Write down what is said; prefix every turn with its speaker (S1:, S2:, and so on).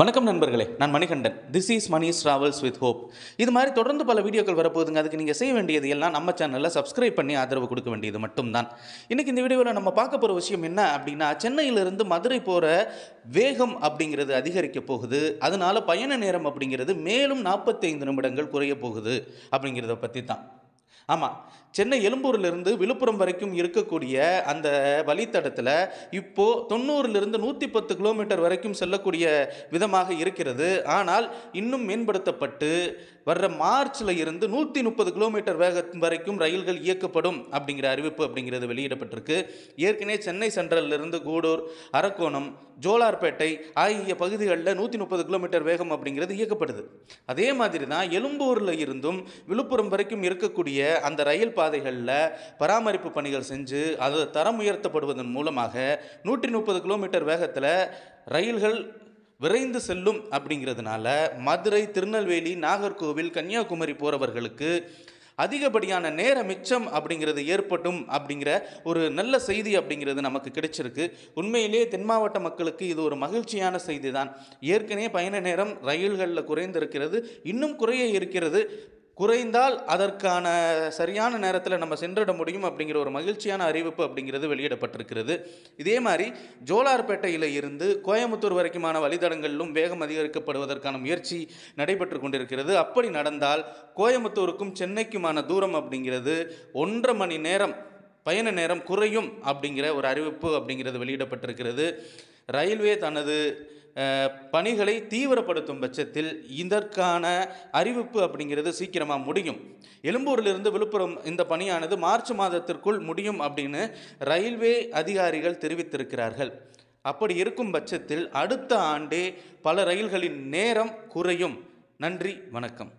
S1: வணக்கம் நண்பர்களே நான் Manikandan this is Mani's travels with hope இது மாதிரி தொடர்ந்து பல வீடியோக்கள் வரப்போகுதுங்க அதுக்கு நீங்கள் செய்ய வேண்டியது எல்லாம் நம்ம சேனலில் சப்ஸ்கிரைப் பண்ணி ஆதரவு கொடுக்க வேண்டியது மட்டும்தான் இன்றைக்கி இந்த வீடியோவில் நம்ம பார்க்க போகிற விஷயம் என்ன அப்படின்னா சென்னையிலிருந்து மதுரை போகிற வேகம் அப்படிங்கிறது அதிகரிக்க போகுது அதனால் பயண நேரம் அப்படிங்கிறது மேலும் நாற்பத்தைந்து நிமிடங்கள் குறைய போகுது அப்படிங்கிறத பற்றி தான் ஆமாம் சென்னை எழும்பூர்லேருந்து விழுப்புரம் வரைக்கும் இருக்கக்கூடிய அந்த வழித்தடத்தில் இப்போது தொண்ணூறுலேருந்து நூற்றி பத்து கிலோமீட்டர் வரைக்கும் செல்லக்கூடிய விதமாக இருக்கிறது ஆனால் இன்னும் மேம்படுத்தப்பட்டு வர்ற மார்ச்சில் இருந்து நூற்றி முப்பது கிலோமீட்டர் வேக வரைக்கும் ரயில்கள் இயக்கப்படும் அப்படிங்கிற அறிவிப்பு அப்படிங்கிறது வெளியிடப்பட்டிருக்கு ஏற்கனவே சென்னை சென்ட்ரல்லிருந்து கூடூர் அரக்கோணம் ஜோலார்பேட்டை ஆகிய பகுதிகளில் நூற்றி முப்பது கிலோமீட்டர் வேகம் அப்படிங்கிறது இயக்கப்படுது அதே மாதிரி தான் எழும்பூரில் இருந்தும் விழுப்புரம் வரைக்கும் இருக்கக்கூடிய அந்த ரயில் பாதைகளில் பராமரிப்பு பணிகள் செஞ்சு அது தரம் உயர்த்தப்படுவதன் மூலமாக நூற்றி முப்பது கிலோமீட்டர் வேகத்தில் ரயில்கள் விரைந்து செல்லும் அப்படிங்கிறதுனால மதுரை திருநெல்வேலி நாகர்கோவில் கன்னியாகுமரி போகிறவர்களுக்கு அதிகப்படியான நேர மிச்சம் அப்படிங்கிறது ஏற்பட்டும் அப்படிங்கிற ஒரு நல்ல செய்தி அப்படிங்கிறது நமக்கு கிடைச்சிருக்கு உண்மையிலேயே தென் மாவட்ட மக்களுக்கு இது ஒரு மகிழ்ச்சியான செய்தி தான் ஏற்கனவே பயண நேரம் ரயில்களில் குறைந்திருக்கிறது இன்னும் குறைய இருக்கிறது குறைந்தால் அதற்கான சரியான நேரத்தில் நம்ம சென்றிட முடியும் அப்படிங்கிற ஒரு மகிழ்ச்சியான அறிவிப்பு அப்படிங்கிறது வெளியிடப்பட்டிருக்கிறது இதே மாதிரி ஜோலார்பேட்டையில் இருந்து கோயம்புத்தூர் வரைக்குமான வழித்தடங்களிலும் வேகம் அதிகரிக்கப்படுவதற்கான முயற்சி நடைபெற்று கொண்டிருக்கிறது அப்படி நடந்தால் கோயம்புத்தூருக்கும் சென்னைக்குமான தூரம் அப்படிங்கிறது ஒன்றரை மணி நேரம் பயண நேரம் குறையும் அப்படிங்கிற ஒரு அறிவிப்பு அப்படிங்கிறது வெளியிடப்பட்டிருக்கிறது ரயில்வே தனது பணிகளை தீவிரப்படுத்தும் பட்சத்தில் இதற்கான அறிவிப்பு அப்படிங்கிறது சீக்கிரமாக முடியும் எழும்பூரிலிருந்து விழுப்புரம் இந்த பணியானது மார்ச் மாதத்திற்குள் முடியும் அப்படின்னு ரயில்வே அதிகாரிகள் தெரிவித்திருக்கிறார்கள் அப்படி இருக்கும் பட்சத்தில் அடுத்த ஆண்டே பல ரயில்களின் நேரம் குறையும் நன்றி வணக்கம்